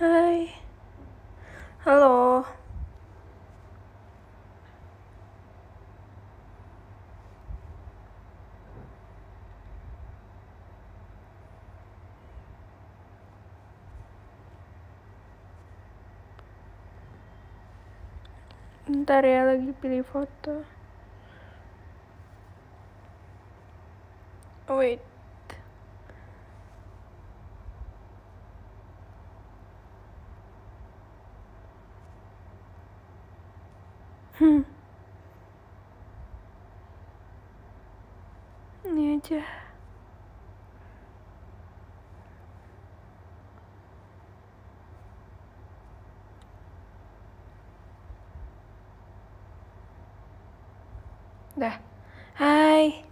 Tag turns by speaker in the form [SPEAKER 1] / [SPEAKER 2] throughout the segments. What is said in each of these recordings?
[SPEAKER 1] Hai. Halo. Ntar ya lagi pilih foto. Oh, wait. aja. Dah. Hai.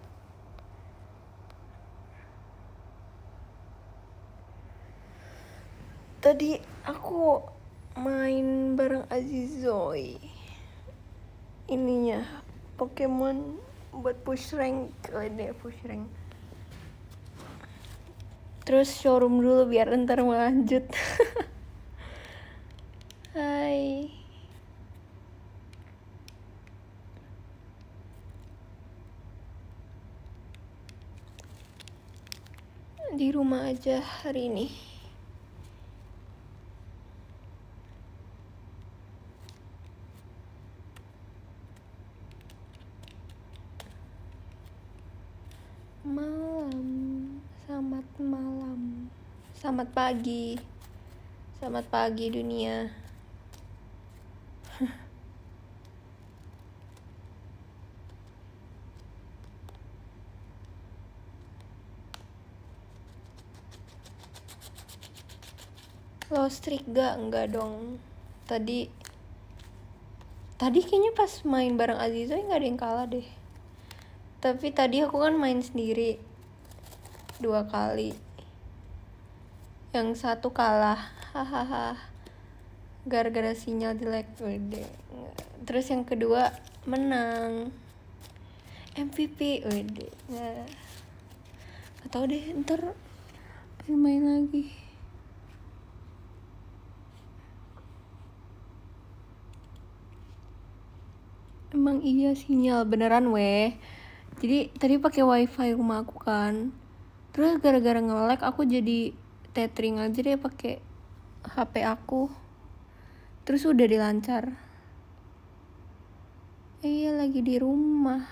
[SPEAKER 1] Tadi aku main bareng Azizoy Ininya Pokemon buat push rank deh oh, ya, push rank terus showroom dulu biar ntar lanjut hai di rumah aja hari ini Selamat pagi. Selamat pagi dunia. Lo strik gak? Enggak dong. Tadi Tadi kayaknya pas main bareng Aziza ya gak ada yang kalah deh. Tapi tadi aku kan main sendiri dua kali yang satu kalah hahaha gara-gara sinyal jelek terus yang kedua menang MVP udah atau deh ntar main lagi emang iya sinyal beneran weh jadi tadi pakai wifi rumah aku kan terus gara-gara ngelek aku jadi tethering aja deh pakai HP aku terus udah dilancar iya lagi di rumah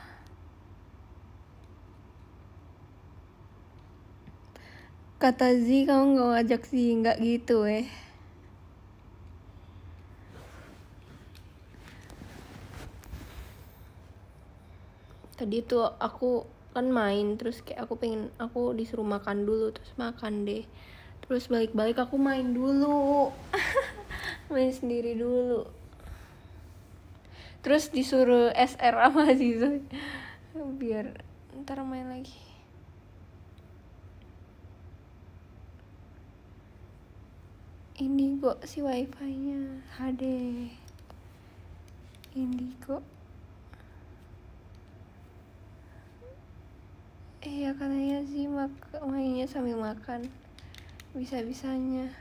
[SPEAKER 1] kata Z kamu nggak ngajak sih nggak gitu eh tadi tuh aku kan main terus kayak aku pengen aku disuruh makan dulu terus makan deh terus balik-balik aku main dulu main sendiri dulu terus disuruh SR sama Zizo biar ntar main lagi indigo si wifi nya HD indigo iya katanya sih mak mainnya sambil makan bisa-bisanya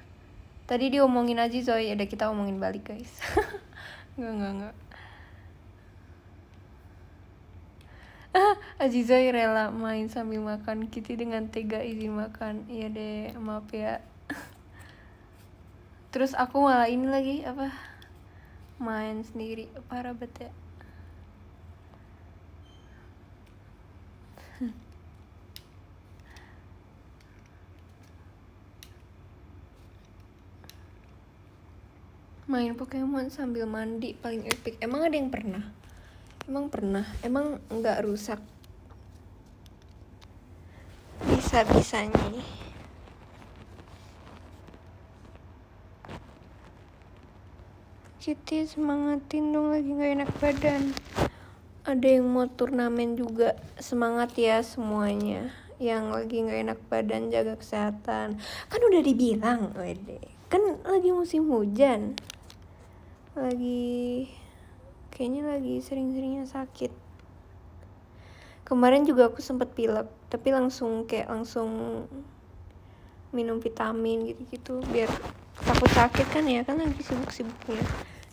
[SPEAKER 1] tadi diomongin aja Zoe ada kita omongin balik guys nggak nggak nggak Azizoy rela main sambil makan Kitty dengan tega izin makan Iya deh, maaf ya Terus aku malah ini lagi Apa Main sendiri, parah bete ya main Pokemon sambil mandi paling epic emang ada yang pernah emang pernah emang nggak rusak bisa bisanya Citi semangatin dong lagi nggak enak badan ada yang mau turnamen juga semangat ya semuanya yang lagi nggak enak badan jaga kesehatan kan udah dibilang wede kan lagi musim hujan lagi kayaknya lagi sering-seringnya sakit kemarin juga aku sempat pilek tapi langsung kayak langsung minum vitamin gitu-gitu biar takut sakit kan ya kan lagi sibuk-sibuknya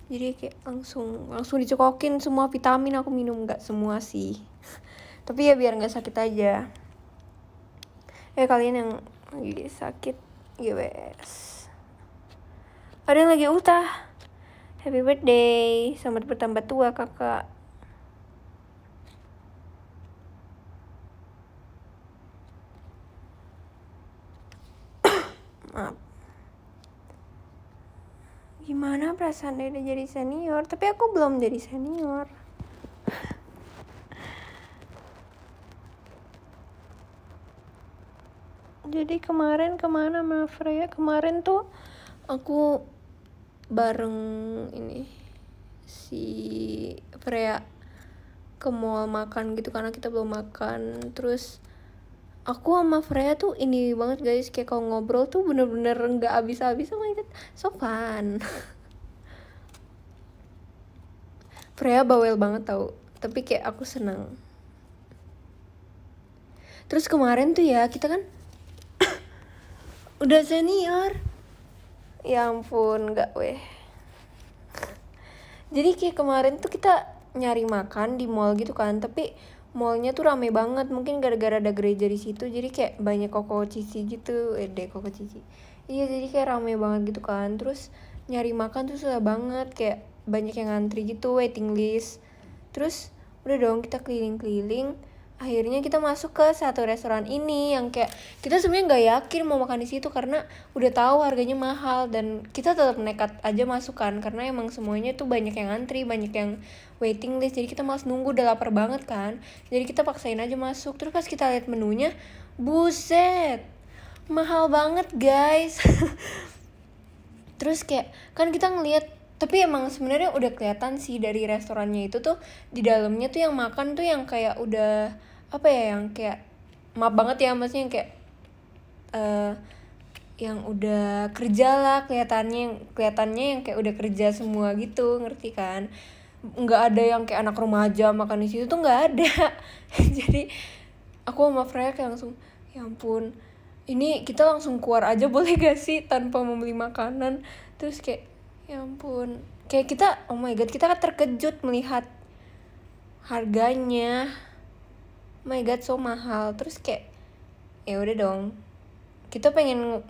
[SPEAKER 1] jadi kayak langsung langsung dicekokin semua vitamin aku minum nggak semua sih tapi ya biar nggak sakit aja eh kalian yang lagi sakit GWS ya ada yang lagi utah Happy birthday. Selamat bertambah tua, Kakak. Maaf. Gimana perasaan udah jadi senior? Tapi aku belum jadi senior. jadi kemarin kemana Mafra Freya? Kemarin tuh aku bareng ini si Freya ke mall makan gitu karena kita belum makan terus aku sama Freya tuh ini banget guys kayak kalau ngobrol tuh bener-bener nggak habis-habis oh itu so fun Freya bawel banget tau tapi kayak aku senang terus kemarin tuh ya kita kan udah senior ya ampun nggak weh jadi kayak kemarin tuh kita nyari makan di mall gitu kan tapi mallnya tuh rame banget mungkin gara-gara ada gereja di situ jadi kayak banyak koko cici gitu eh deh koko cici iya jadi kayak rame banget gitu kan terus nyari makan tuh susah banget kayak banyak yang ngantri gitu waiting list terus udah dong kita keliling-keliling akhirnya kita masuk ke satu restoran ini yang kayak kita sebenarnya nggak yakin mau makan di situ karena udah tahu harganya mahal dan kita tetap nekat aja masukkan karena emang semuanya tuh banyak yang antri banyak yang waiting list jadi kita malas nunggu udah lapar banget kan jadi kita paksain aja masuk terus pas kita lihat menunya buset mahal banget guys terus kayak kan kita ngelihat tapi emang sebenarnya udah kelihatan sih dari restorannya itu tuh di dalamnya tuh yang makan tuh yang kayak udah apa ya yang kayak maaf banget ya maksudnya yang kayak uh, yang udah kerja lah kelihatannya yang kelihatannya yang kayak udah kerja semua gitu ngerti kan nggak ada yang kayak anak remaja makan di situ tuh nggak ada jadi aku sama Freya kayak langsung ya ampun ini kita langsung keluar aja boleh gak sih tanpa membeli makanan terus kayak ya ampun kayak kita oh my god kita kan terkejut melihat harganya my god so mahal terus kayak ya udah dong kita pengen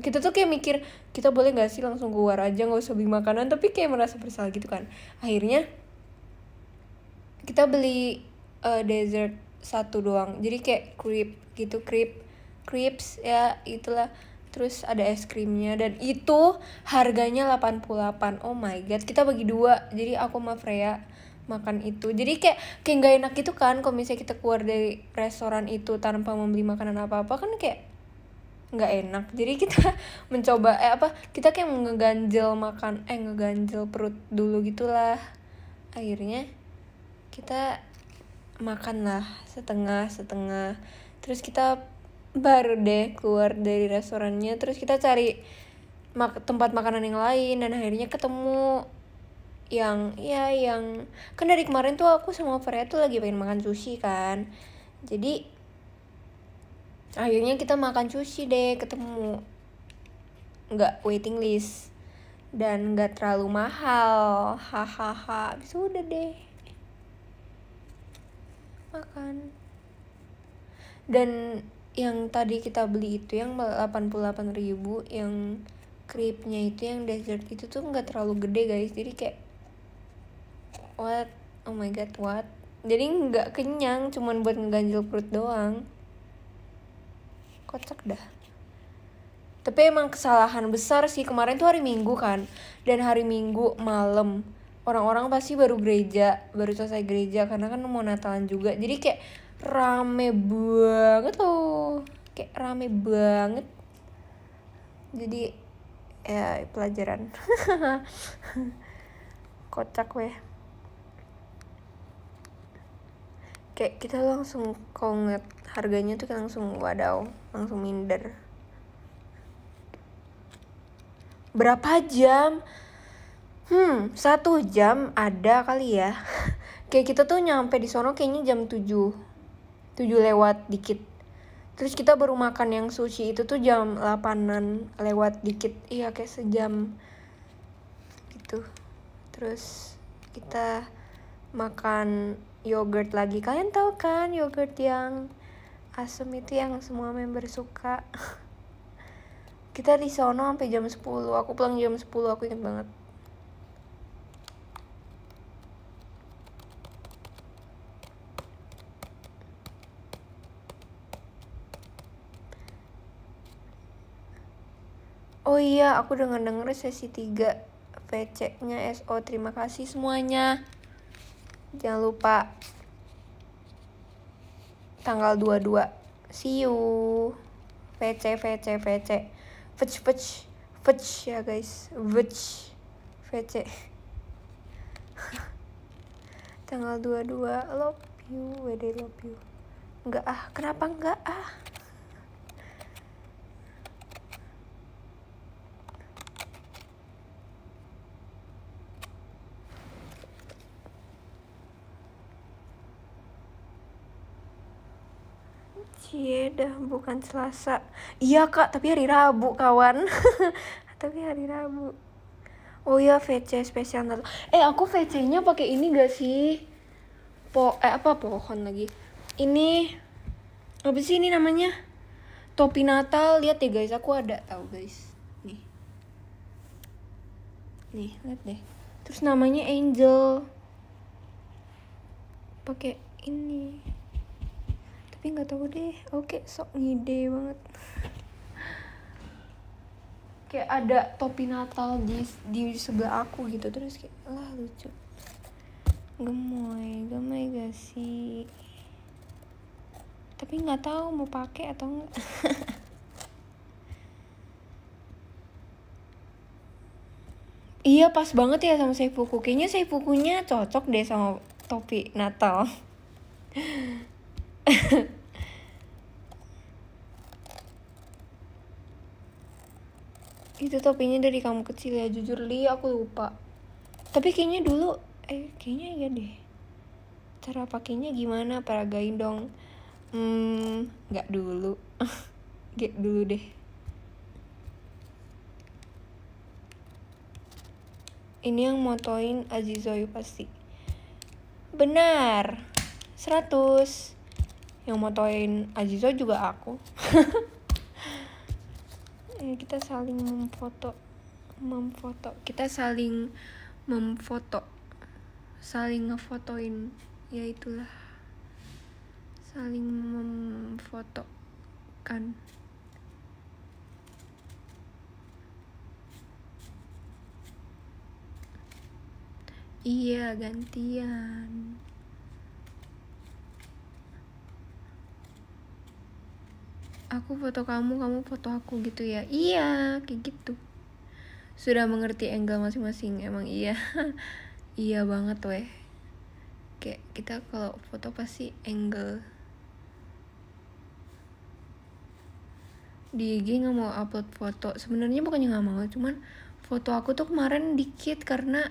[SPEAKER 1] kita tuh kayak mikir kita boleh gak sih langsung keluar aja nggak usah beli makanan tapi kayak merasa bersalah gitu kan akhirnya kita beli uh, dessert satu doang jadi kayak crepe gitu crepe crepes ya itulah terus ada es krimnya dan itu harganya 88 oh my god kita bagi dua jadi aku sama Freya makan itu jadi kayak kayak nggak enak gitu kan kalau misalnya kita keluar dari restoran itu tanpa membeli makanan apa apa kan kayak nggak enak jadi kita mencoba eh apa kita kayak ngeganjel makan eh ngeganjel perut dulu gitulah akhirnya kita makan lah setengah setengah terus kita baru deh keluar dari restorannya terus kita cari mak tempat makanan yang lain dan akhirnya ketemu yang ya yang kan dari kemarin tuh aku sama Freya tuh lagi pengen makan sushi kan jadi akhirnya kita makan sushi deh ketemu nggak waiting list dan nggak terlalu mahal hahaha bisa udah deh makan dan yang tadi kita beli itu yang delapan ribu yang kripnya itu yang dessert itu tuh nggak terlalu gede guys jadi kayak what oh my god what jadi nggak kenyang cuman buat ngeganjel perut doang kocak dah tapi emang kesalahan besar sih kemarin tuh hari minggu kan dan hari minggu malam orang-orang pasti baru gereja baru selesai gereja karena kan mau natalan juga jadi kayak rame banget tuh kayak rame banget jadi ya pelajaran kocak weh kayak kita langsung konget harganya tuh kita langsung wadaw langsung minder berapa jam hmm satu jam ada kali ya kayak kita tuh nyampe di sono kayaknya jam 7 7 lewat dikit terus kita baru makan yang sushi itu tuh jam 8an lewat dikit iya kayak sejam gitu terus kita makan yogurt lagi kalian tahu kan yogurt yang asam itu yang semua member suka kita di sono sampai jam 10 aku pulang jam 10 aku inget banget Oh iya, aku dengar dengar sesi 3 PC-nya SO. Terima kasih semuanya. Jangan lupa tanggal 22. See you. VC VC VC. Fetch fetch fetch ya guys. Fetch VC. tanggal 22 love you, wede love you. Enggak ah, kenapa enggak ah? Cie iya dah bukan Selasa. Iya kak, tapi hari Rabu kawan. tapi hari Rabu. Oh iya VC spesial Natal. Eh aku VC-nya pakai ini gak sih? Po eh apa pohon lagi? Ini apa sih ini namanya? Topi Natal. Lihat ya guys, aku ada tau guys. Nih. Nih, lihat deh. Terus namanya Angel. Pakai ini tapi nggak tahu deh oke okay, sok ngide banget kayak ada topi Natal di di sebelah aku gitu terus kayak lah lucu gemoy gemoy gak sih tapi nggak tahu mau pakai atau enggak iya pas banget ya sama seifuku kayaknya seifukunya cocok deh sama topi Natal itu topinya dari kamu kecil ya jujur li aku lupa tapi kayaknya dulu eh kayaknya iya deh cara pakainya gimana peragain dong hmm nggak dulu get dulu deh ini yang motoin Azizoy pasti benar 100 yang motoin Azizo juga aku kita saling memfoto memfoto kita saling memfoto saling ngefotoin ya itulah saling memfoto kan iya gantian aku foto kamu kamu foto aku gitu ya iya kayak gitu sudah mengerti angle masing-masing emang iya iya banget weh kayak kita kalau foto pasti angle di IG gak mau upload foto sebenarnya bukannya gak mau cuman foto aku tuh kemarin dikit karena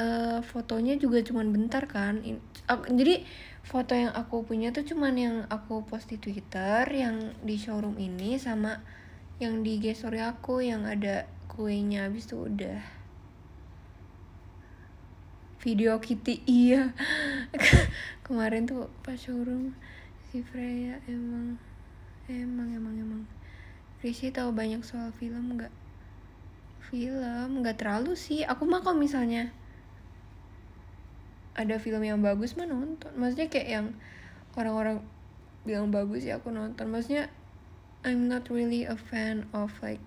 [SPEAKER 1] uh, fotonya juga cuman bentar kan In, uh, jadi foto yang aku punya tuh cuman yang aku post di Twitter yang di showroom ini sama yang di story aku yang ada kuenya habis itu udah video Kitty iya kemarin tuh pas showroom si Freya emang emang emang emang Rishi tahu banyak soal film nggak film nggak terlalu sih aku mah kalau misalnya ada film yang bagus mah nonton maksudnya kayak yang orang-orang bilang bagus ya aku nonton maksudnya I'm not really a fan of like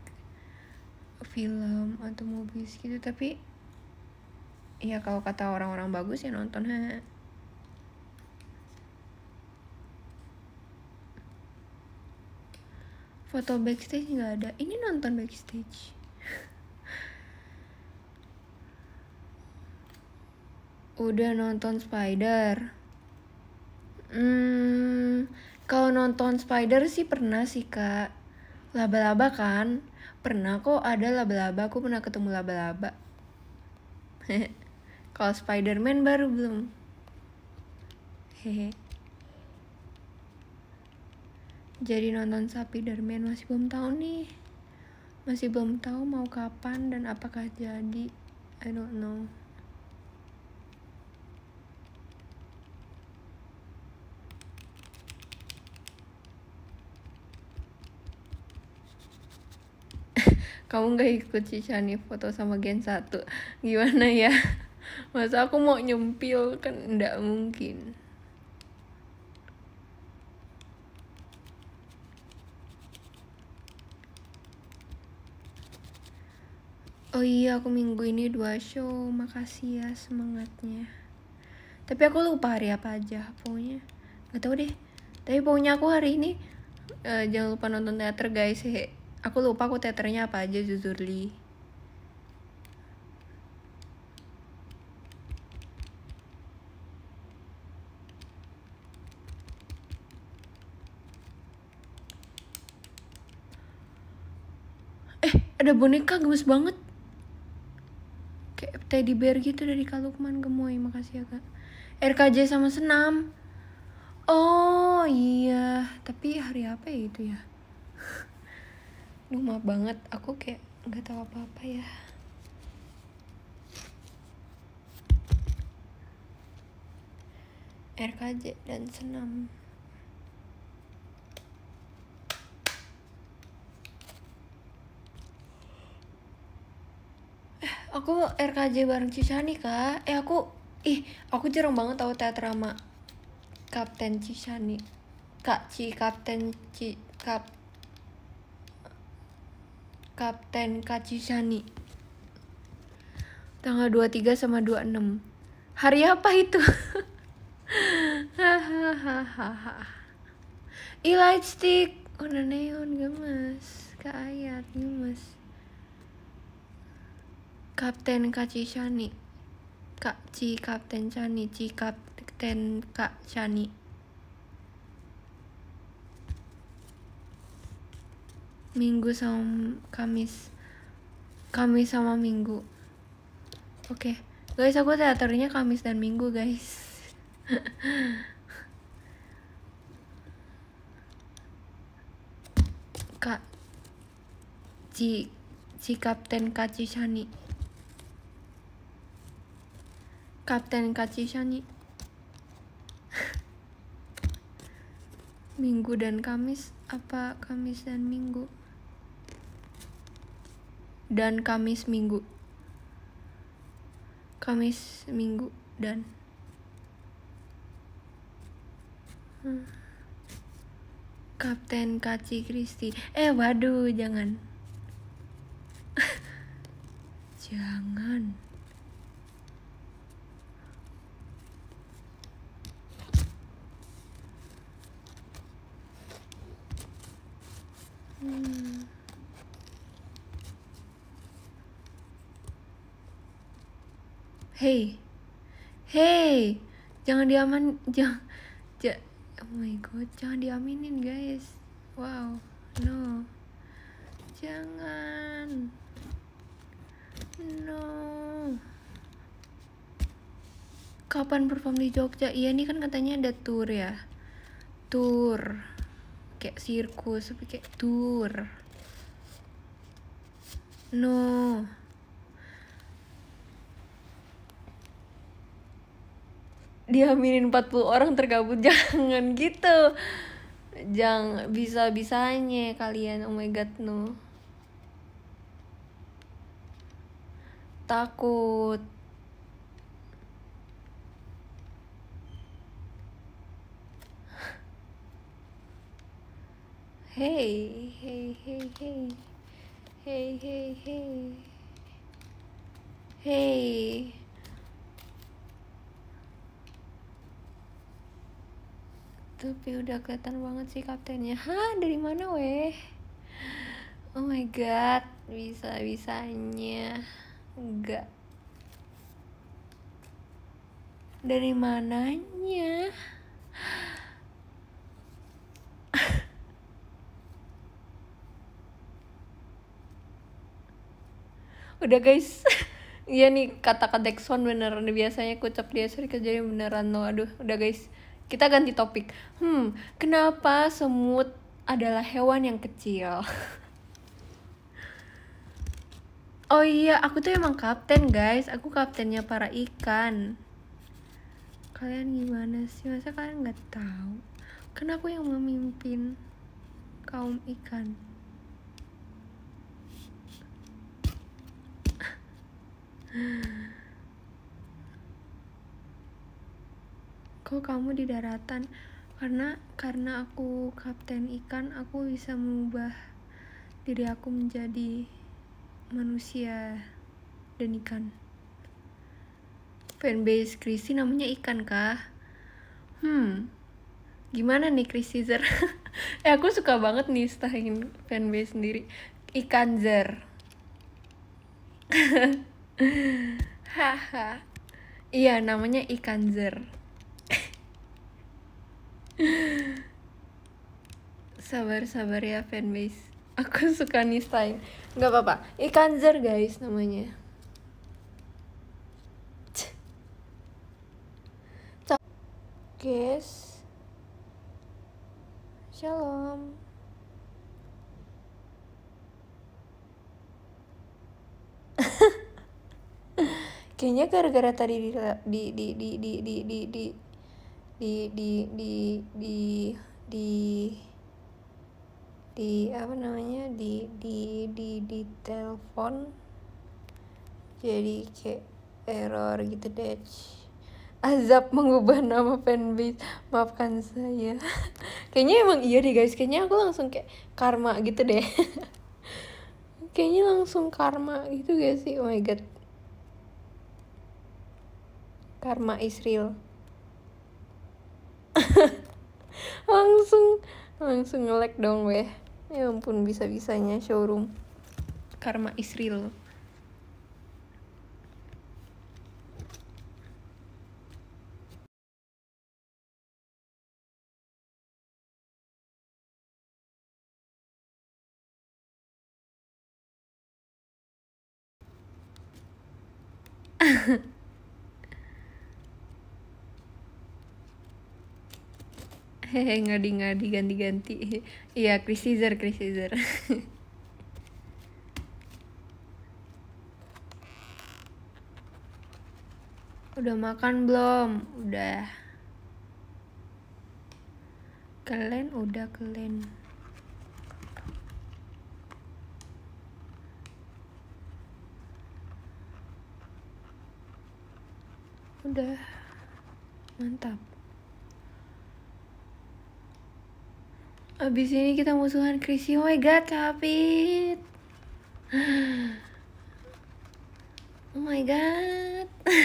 [SPEAKER 1] film atau movies gitu tapi ya kalau kata orang-orang bagus ya nonton ha foto backstage nggak ada ini nonton backstage Udah nonton Spider? Hmm, kalau nonton Spider sih pernah sih kak. Laba-laba kan? Pernah kok ada laba-laba, aku pernah ketemu laba-laba. kalau Spider-Man baru belum. Hehe. Jadi nonton Spider-Man masih belum tahu nih. Masih belum tahu mau kapan dan apakah jadi. I don't know. kamu gak ikut Cicani foto sama Gen 1 gimana ya masa aku mau nyempil kan enggak mungkin Oh iya aku minggu ini dua show Makasih ya semangatnya Tapi aku lupa hari apa aja Pokoknya gak tau deh Tapi pokoknya aku hari ini uh, Jangan lupa nonton teater guys Hehe Aku lupa aku teaternya apa aja jujur Eh, ada boneka gemes banget. Kayak teddy bear gitu dari Kalukman gemoy. Makasih ya, Kak. RKJ sama senam. Oh iya, tapi hari apa ya itu ya? duh maaf banget aku kayak nggak tahu apa-apa ya RKJ dan senam eh aku RKJ bareng nih kak eh aku ih aku jarang banget tahu teater sama Kapten nih. Kak Ci Kapten Ci Kap Kapten Kachisani. Tanggal 23 sama 26. Hari apa itu? Hahaha. Elite stick. warna oh, neon gemes. Ayat gemes. Kapten Kachisani. Kak Ci Kapten Chani, Ci Kapten Kak Chani. Minggu sama Kamis Kamis sama Minggu Oke okay. Guys aku teaternya Kamis dan Minggu guys Kak Ci Ci Kapten Kacishani Kapten Kacishani Minggu dan Kamis apa Kamis dan Minggu dan Kamis Minggu. Kamis Minggu dan hmm. Kapten Kaci Kristi. Eh, waduh, jangan. jangan. Hmm. hey hey jangan diaman jangan ja, oh my god jangan diaminin guys wow no jangan no kapan perform di Jogja iya ini kan katanya ada tour ya tour kayak sirkus tapi kayak tour no dihamilin 40 orang tergabut jangan gitu jangan bisa-bisanya kalian oh my god no takut hey hey hey hey hey hey hey hey tapi udah kelihatan banget sih kaptennya hah dari mana weh oh my god bisa bisanya enggak dari mananya udah guys Iya nih kata-kata Dexon beneran biasanya kucap dia sering kejadian beneran no aduh udah guys kita ganti topik. Hmm, kenapa semut adalah hewan yang kecil? oh iya, aku tuh emang kapten, guys. Aku kaptennya para ikan. Kalian gimana sih? Masa kalian nggak tahu? Kenapa aku yang memimpin kaum ikan. kok kamu di daratan karena karena aku kapten ikan aku bisa mengubah diri aku menjadi manusia dan ikan fanbase Krisi namanya ikan kah hmm gimana nih Krisizer eh aku suka banget nih stahin fanbase sendiri ikanzer zer haha iya namanya ikanzer Sabar-sabar ya fanbase. Aku suka Nistain. Gak apa-apa. Ikanzer guys namanya. Guys. Shalom. Kayaknya gara-gara tadi di di di di di di di, di di di di di di di apa namanya di di di di telepon jadi kayak error gitu deh azab mengubah nama fanbase maafkan saya kayaknya emang iya deh guys kayaknya aku langsung kayak karma gitu deh kayaknya langsung karma gitu guys sih oh my god karma is real langsung langsung ngelek dong weh ya ampun bisa bisanya showroom karma is real hehe ngadi ngadi ganti ganti iya Chris Caesar udah makan belum udah kalian udah kalian udah mantap Abis ini kita musuhan Chrissy. Oh my god, capit. Oh my god.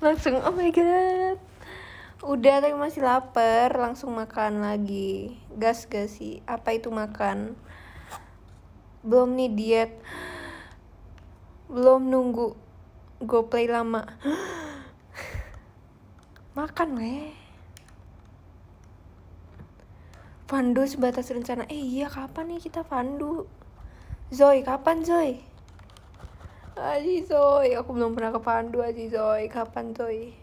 [SPEAKER 1] langsung oh my god. Udah tapi masih lapar, langsung makan lagi. Gas gak sih? Apa itu makan? Belum nih diet. Belum nunggu. Go play lama. makan weh. Pandu sebatas rencana. Eh iya kapan nih kita Pandu? Zoe kapan Zoe? Aji Zoe, aku belum pernah ke Fandu Aji Zoe. Kapan Zoe?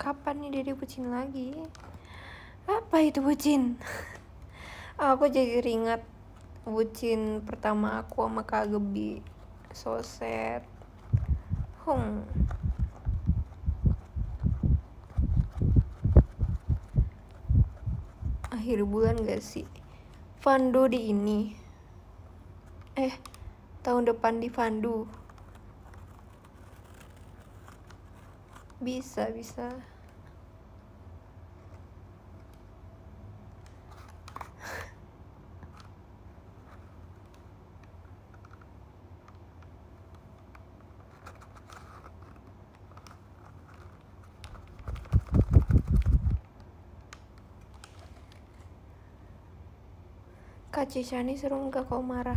[SPEAKER 1] Kapan nih Dede bucin lagi? Apa itu bucin? aku jadi ringat bucin pertama aku sama Kak Gebi so sad hmm. akhir bulan gak sih Fandu di ini eh tahun depan di Fandu bisa bisa Kak Cicani seru enggak kau marah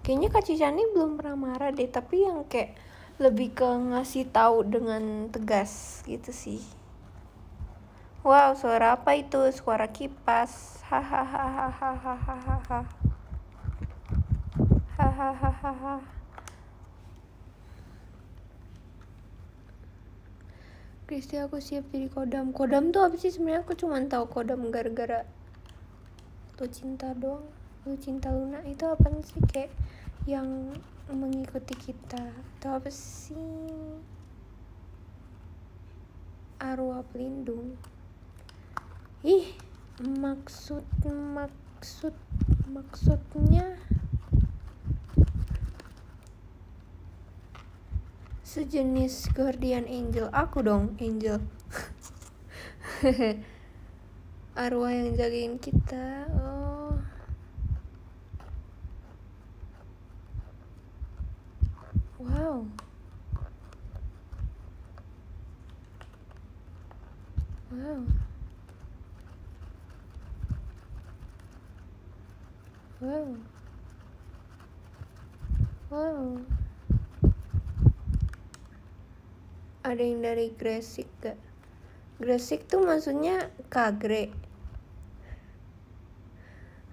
[SPEAKER 1] kayaknya Kak Cicani belum pernah marah deh tapi yang kayak lebih ke ngasih tahu dengan tegas gitu sih wow suara apa itu suara kipas hahaha hahaha hahaha Kristi aku siap jadi kodam kodam tuh apa sih sebenarnya aku cuma tahu kodam gara-gara lu cinta doang lu cinta Luna itu apa sih kayak yang mengikuti kita atau apa sih arwah pelindung ih maksud maksud maksudnya sejenis guardian angel aku dong angel arwah yang jagain kita oh wow wow wow wow ada yang dari Gresik gak? Gresik tuh maksudnya kagre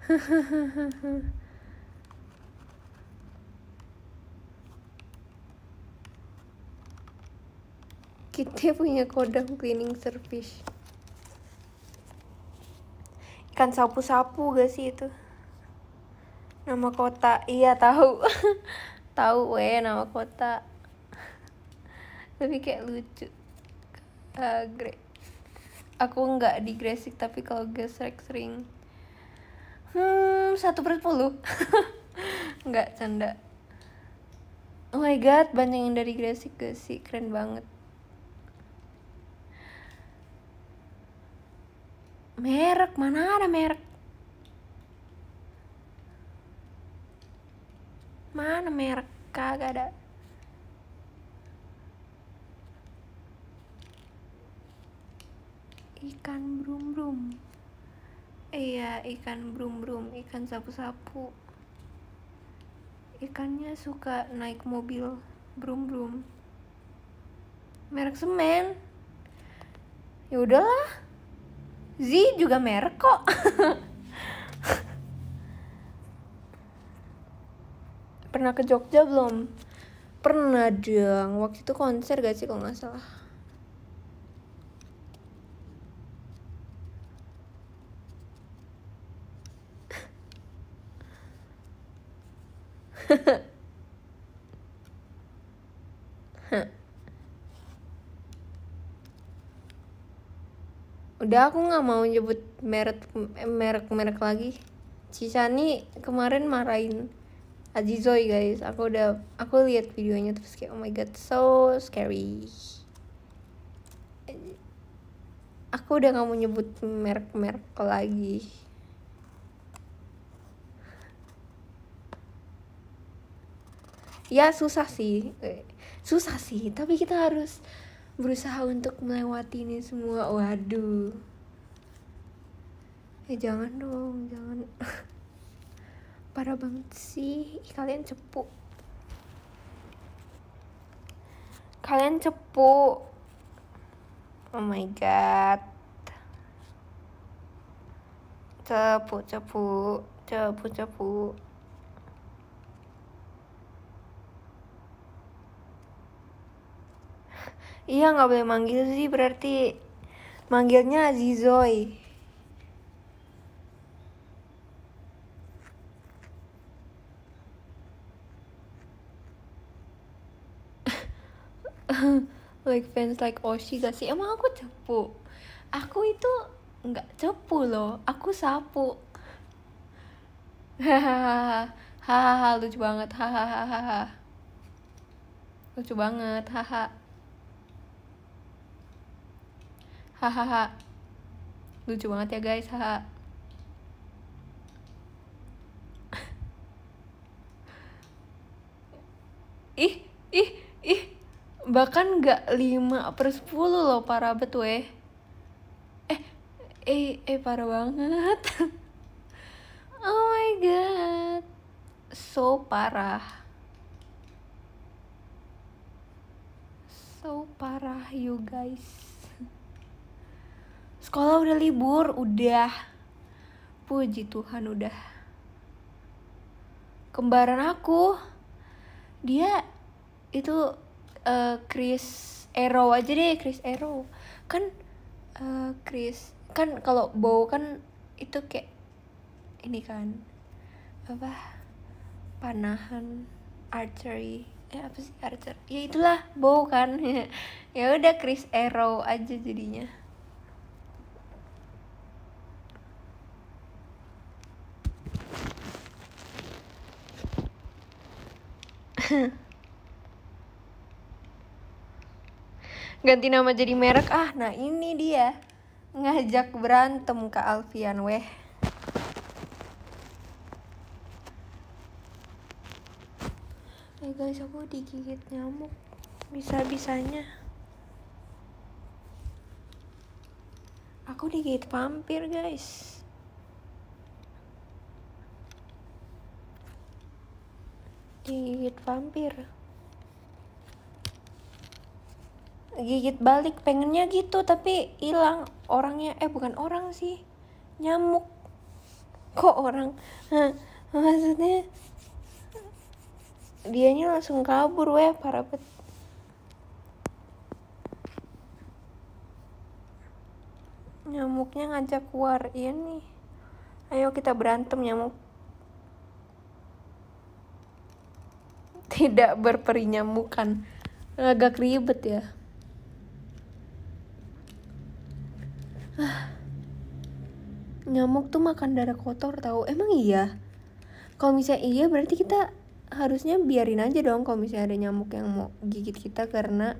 [SPEAKER 1] kita punya kodam cleaning service ikan sapu-sapu gak sih itu nama kota iya tahu tahu weh nama kota tapi kayak lucu uh, aku nggak di Gresik tapi kalau Gresik sering Hmm, satu per sepuluh. Enggak, canda. Oh my god, banyak yang dari Gresik ke si keren banget. Merek, mana ada merek? Mana merek? Kagak ada. Ikan brum-brum iya ikan brum-brum ikan sapu-sapu ikannya suka naik mobil brum-brum merek semen ya udahlah Z juga merek kok pernah ke Jogja belum pernah dong waktu itu konser gak sih kalau nggak salah Udah aku nggak mau nyebut merek eh, merek merek lagi. Cisani kemarin marahin Azizoy guys. Aku udah aku lihat videonya terus kayak oh my god so scary. Aku udah nggak mau nyebut merek merek lagi. ya susah sih eh, susah sih tapi kita harus berusaha untuk melewati ini semua waduh eh jangan dong jangan parah banget sih kalian cepu kalian cepu oh my god cepu cepu cepu cepu Iya nggak boleh manggil sih berarti manggilnya Azizoy. like fans like Oshi gak sih? Emang aku cepu. Aku itu nggak cepu loh. Aku sapu. Hahaha, hahaha lucu banget. Hahaha, lucu banget. Hahaha. hahaha lucu banget ya guys haha ih ih ih bahkan nggak 5 per 10 loh parah bet eh eh eh parah banget oh my god so parah so parah you guys sekolah udah libur udah puji Tuhan udah kembaran aku dia itu uh, Chris Arrow aja deh Chris Arrow kan uh, Chris kan kalau bow kan itu kayak ini kan apa panahan archery ya apa sih archer ya itulah bow kan ya udah Chris Arrow aja jadinya ganti nama jadi merek ah nah ini dia ngajak berantem ke Alfian weh eh guys aku digigit nyamuk bisa-bisanya aku digigit vampir guys gigit vampir gigit balik pengennya gitu tapi hilang orangnya eh bukan orang sih nyamuk kok orang maksudnya dianya langsung kabur weh para pet nyamuknya ngajak keluar iya nih, ayo kita berantem nyamuk tidak berperinyamukan agak ribet ya ah. nyamuk tuh makan darah kotor tahu emang iya kalau misalnya iya berarti kita harusnya biarin aja dong kalau misalnya ada nyamuk yang mau gigit kita karena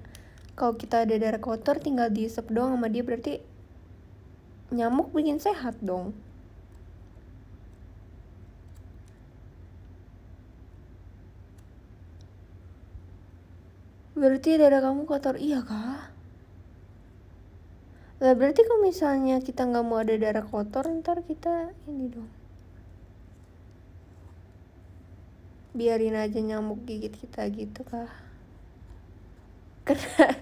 [SPEAKER 1] kalau kita ada darah kotor tinggal diisep doang sama dia berarti nyamuk bikin sehat dong Berarti dada kamu kotor, iya kah? Lah berarti kalau misalnya kita nggak mau ada darah kotor, ntar kita ini dong. Biarin aja nyamuk gigit kita gitu kah? Kena,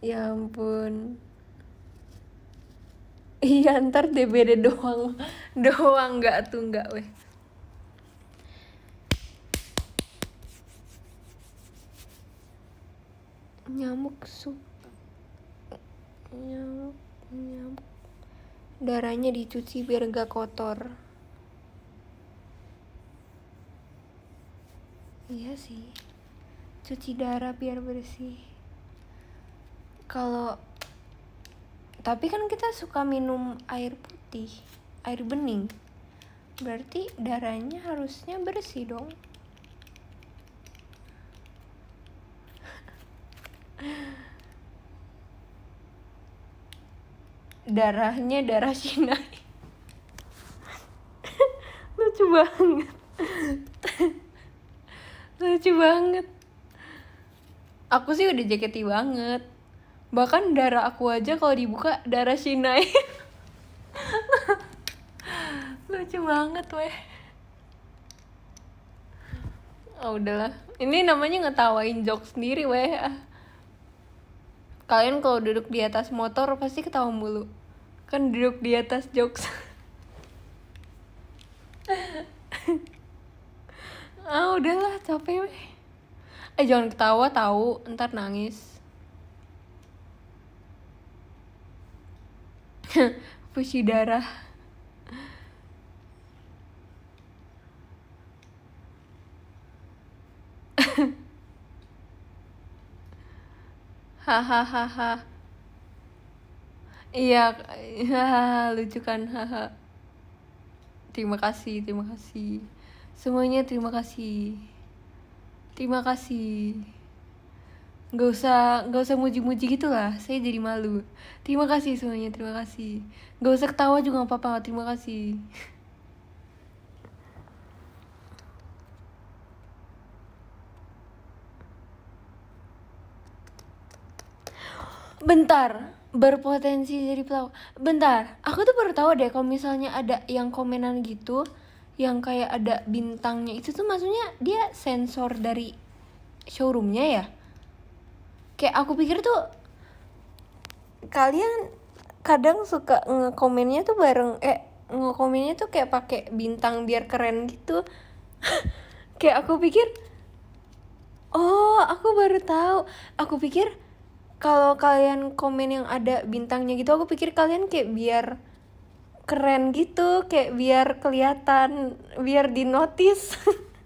[SPEAKER 1] ya ampun. Iya ntar DBD doang, doang nggak tuh nggak weh. nyamuk su nyamuk nyamuk darahnya dicuci biar gak kotor iya sih cuci darah biar bersih kalau tapi kan kita suka minum air putih air bening berarti darahnya harusnya bersih dong darahnya darah Sinai lucu banget lucu banget aku sih udah JKT banget bahkan darah aku aja kalau dibuka darah Sinai lucu banget weh oh udahlah ini namanya ngetawain jok sendiri weh ah kalian kalau duduk di atas motor pasti ketawa mulu kan duduk di atas jokes ah udahlah capek weh eh jangan ketawa tahu ntar nangis fusi darah hahaha iya hahaha lucu kan haha terima kasih terima kasih semuanya terima kasih terima kasih nggak usah nggak usah muji-muji gitulah saya jadi malu terima kasih semuanya terima kasih nggak usah ketawa juga apa-apa terima kasih bentar berpotensi jadi pelawak bentar aku tuh baru tahu deh kalau misalnya ada yang komenan gitu yang kayak ada bintangnya itu tuh maksudnya dia sensor dari showroomnya ya kayak aku pikir tuh kalian kadang suka ngekomennya tuh bareng eh ngekomennya tuh kayak pakai bintang biar keren gitu kayak aku pikir oh aku baru tahu aku pikir kalau kalian komen yang ada bintangnya gitu aku pikir kalian kayak biar keren gitu kayak biar kelihatan biar di notice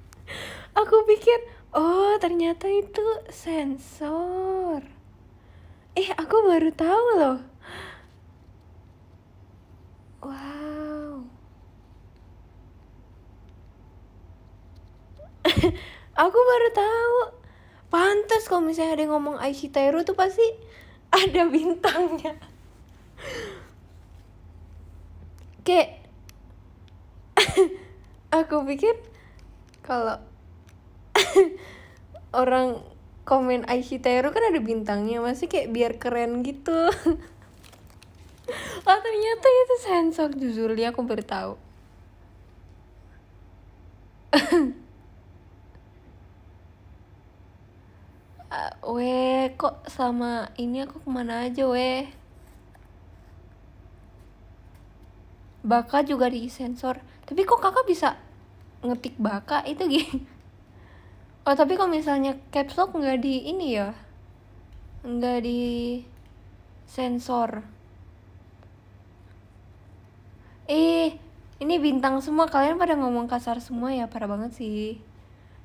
[SPEAKER 1] aku pikir oh ternyata itu sensor eh aku baru tahu loh wow aku baru tahu pantas kalau misalnya ada yang ngomong Aishiteru Tairo tuh pasti ada bintangnya kayak aku pikir kalau orang komen Aishiteru Tairo kan ada bintangnya masih kayak biar keren gitu oh ternyata itu sensor jujur dia aku baru tahu uh, eh, weh kok sama ini aku kemana aja weh baka juga di sensor tapi kok kakak bisa ngetik baka itu gini oh tapi kok misalnya caps lock nggak di ini ya nggak di sensor eh ini bintang semua kalian pada ngomong kasar semua ya parah banget sih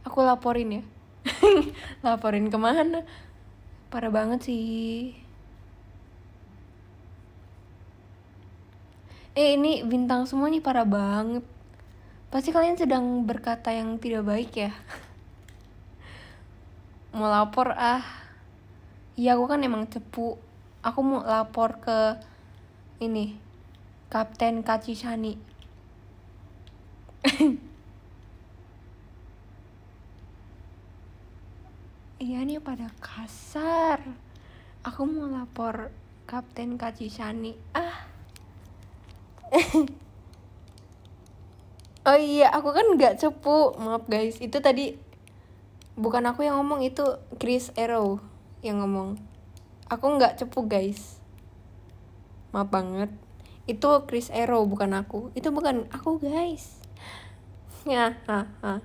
[SPEAKER 1] aku laporin ya laporin kemana parah banget sih eh ini bintang semua nih parah banget pasti kalian sedang berkata yang tidak baik ya mau lapor ah iya aku kan emang cepu aku mau lapor ke ini Kapten Kacishani iya nih pada kasar aku mau lapor Kapten Kacisani ah oh iya aku kan nggak cepu maaf guys itu tadi bukan aku yang ngomong itu Chris Arrow yang ngomong aku nggak cepu guys maaf banget itu Chris Arrow bukan aku itu bukan aku guys ya ha, ha.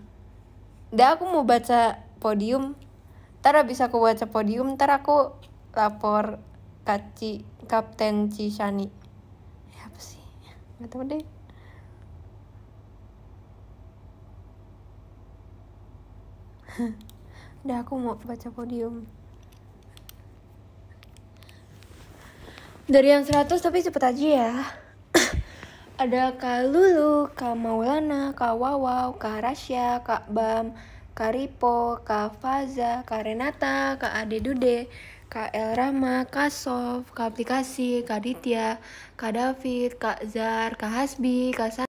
[SPEAKER 1] Dah aku mau baca podium ntar abis aku baca podium ntar aku lapor kaci kapten Cisani ya, eh, apa sih nggak tahu deh udah aku mau baca podium dari yang 100 tapi cepet aja ya ada Kak Lulu, Kak Maulana, Kak Wawaw, Kak Rasya, Kak Bam, Kak Ripo, Kak Faza, Kak Renata, Kak Ade Dude, Kak El Rama, Kak Sof, Kak Aplikasi, Kak Ditya, Kak David, Kak Zar, Kak Hasbi, Kak San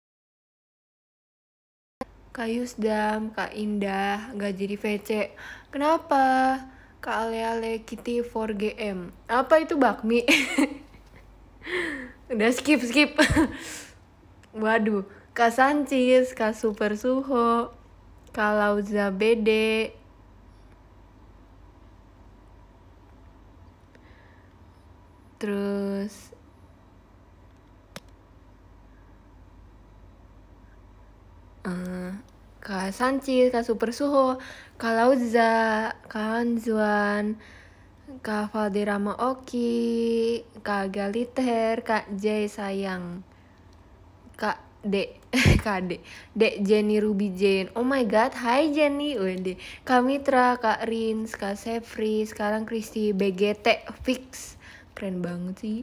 [SPEAKER 1] Kak Yusdam, Kak Indah, gak jadi VC. Kenapa? Kak Ale Ale Kitty 4GM. Apa itu bakmi? Udah skip, skip. Waduh. Kak Sancis, Kak Super Suho, kalau Zabede terus uh, Kak Sanci, Kak Super Suho, Kak Lauza, Kak Anzuan, Kak Valdirama Oki, Kak Galiter, Kak J Sayang, Kak D. KD Dek Jenny Ruby Jane Oh my god Hai Jenny Wede Kak Mitra Kak Rin Kak Sefri Sekarang Kristi BGT Fix Keren banget sih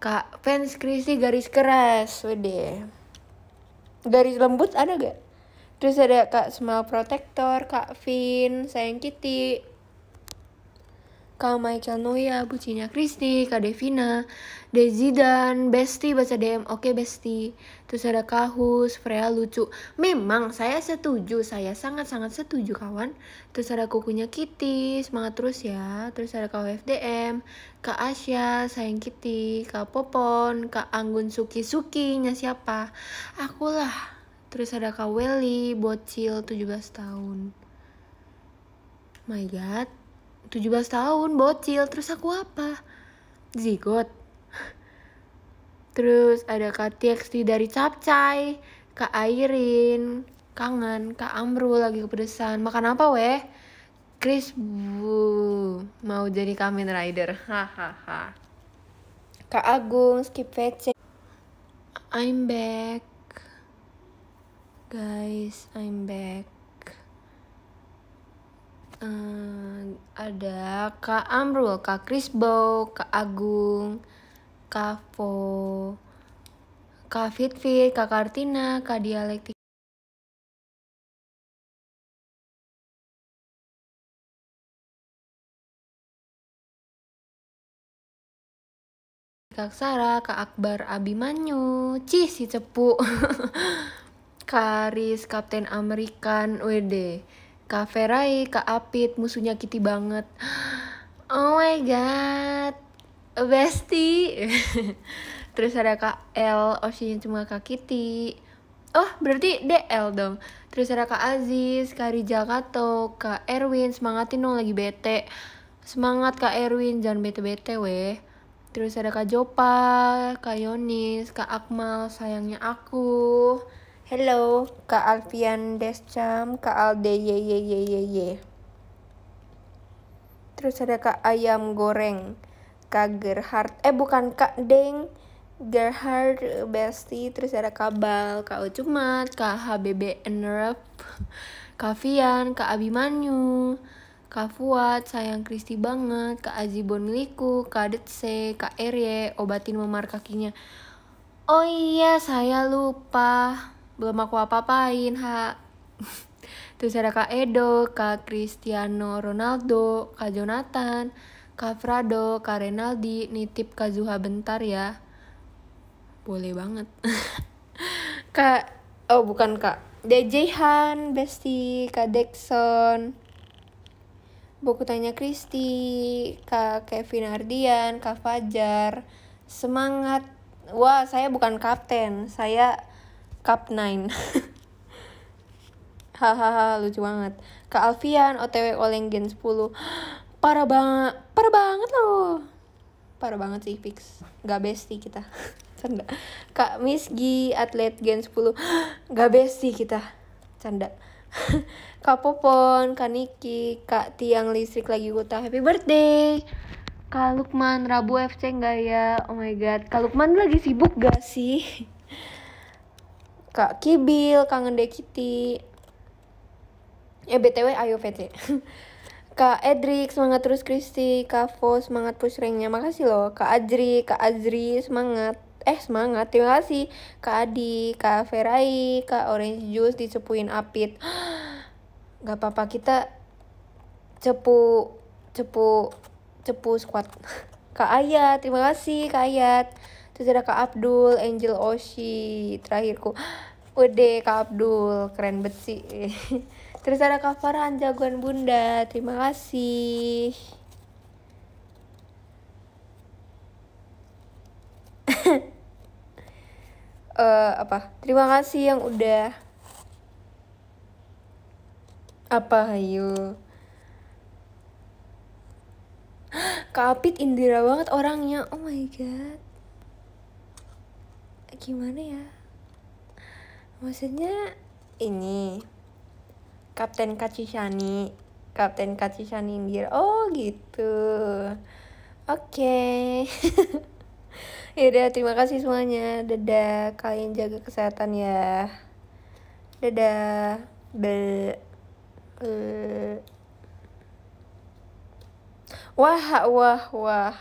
[SPEAKER 1] Kak fans Kristi garis keras Wede Garis lembut ada gak? Terus ada Kak Smile Protector Kak Vin Sayang Kitty Kak Michael Noya, Bucinya Kristi, Kak Devina, Dezi dan Besti baca DM, oke okay, Besti. Terus ada Kahus, Freya lucu. Memang saya setuju, saya sangat-sangat setuju kawan. Terus ada kukunya Kitty, semangat terus ya. Terus ada Kak FDM, Kak Asia sayang Kitty, Kak Popon, Kak Anggun Suki Sukinya siapa? Akulah. Terus ada Kak Welly, bocil 17 tahun. My God, 17 tahun, bocil, terus aku apa? Zigot. Terus ada Kak TXT dari Capcai, Kak Airin, kangen, Kak Amru lagi kepedesan. Makan apa weh? Chris bu mau jadi Kamen Rider. Hahaha. Kak Agung, skip VC. I'm back. Guys, I'm back. Uh, ada Kak Amrul, Kak Krisbo, Kak Agung, Kak Fo, Kak Fitfit, Kak Kartina, Kak Dialektik. Kak Sara, Kak Akbar Abimanyu, Cih si Cepu, Karis Kapten Amerikan, Wede. Kak Ferai, Kak Apit, musuhnya Kitty banget. Oh my god, Besti. Terus ada Kak L, opsinya cuma Kak Kitty. Oh, berarti DL dong. Terus ada Kak Aziz, Kak Rijal Kato, Kak Erwin, semangatin dong lagi bete. Semangat Kak Erwin, jangan bete-bete weh. Terus ada Kak Jopa, Kak Yonis, Kak Akmal, sayangnya aku. Hello, Kak Alfian Descham, Kak Alde ye ye ye ye ye. Terus ada Kak Ayam Goreng, Kak Gerhard, eh bukan Kak Deng, Gerhard Besti, terus ada Kak Bal, Kak Ucumat, Kak HBB Enerep, Kak Fian, Kak Abimanyu, Kak Fuad, sayang Kristi banget, Kak Azibon Miliku, Kak Detse, Kak Erye, obatin memar kakinya. Oh iya, saya lupa belum aku apa-apain ha terus ada kak Edo kak Cristiano Ronaldo kak Jonathan kak Frado kak Renaldi nitip kak Zuha bentar ya boleh banget kak oh bukan kak DJ Han Besti kak Dexon buku tanya Kristi kak Kevin Ardian kak Fajar semangat wah saya bukan kapten saya Cup 9 hahaha lucu banget Kak Alfian OTW oleng Gen 10 parah banget parah banget loh parah banget sih fix gak besti kita canda Kak Miss Misgi atlet Gen 10 gak besti kita canda Kak Popon, Kak Niki, Kak Tiang Listrik lagi kota Happy birthday Kak Lukman, Rabu FC nggak ya? Oh my god, Kak Lukman lagi sibuk gak sih? Kak Kibil, Kangen Dekiti. ya eh, BTW ayo VT. Kak Edrik, semangat terus Kristi. Kak Fo, semangat push ranknya. Makasih loh. Kak Adri Kak Azri, semangat. Eh, semangat. Terima kasih. Kak Adi, Kak Ferai, Kak Orange Juice, dicepuin apit. Gak apa-apa, kita cepu, cepu, cepu squad. Kak Ayat, terima kasih Kak Ayat terus ada Kak Abdul Angel Oshi terakhirku Wede Kak Abdul keren banget sih terus ada Kak Farhan jagoan bunda terima kasih uh, apa terima kasih yang udah apa Kak Kapit Indira banget orangnya. Oh my god gimana ya maksudnya ini Kapten Kacishani Kapten Kacishani Indir oh gitu oke okay. Yaudah, terima kasih semuanya. Dadah, kalian jaga kesehatan ya. Dadah. Be. Wah, wah, wah.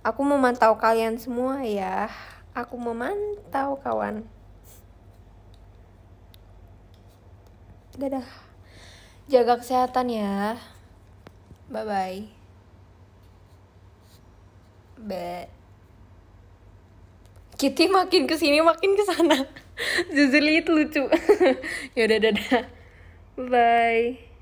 [SPEAKER 1] Aku memantau kalian semua ya. Aku memantau kawan. Dadah. Jaga kesehatan ya. Bye bye. Be. Kitty makin kesini makin kesana. Zuzuli itu lucu. Yaudah dadah. Bye.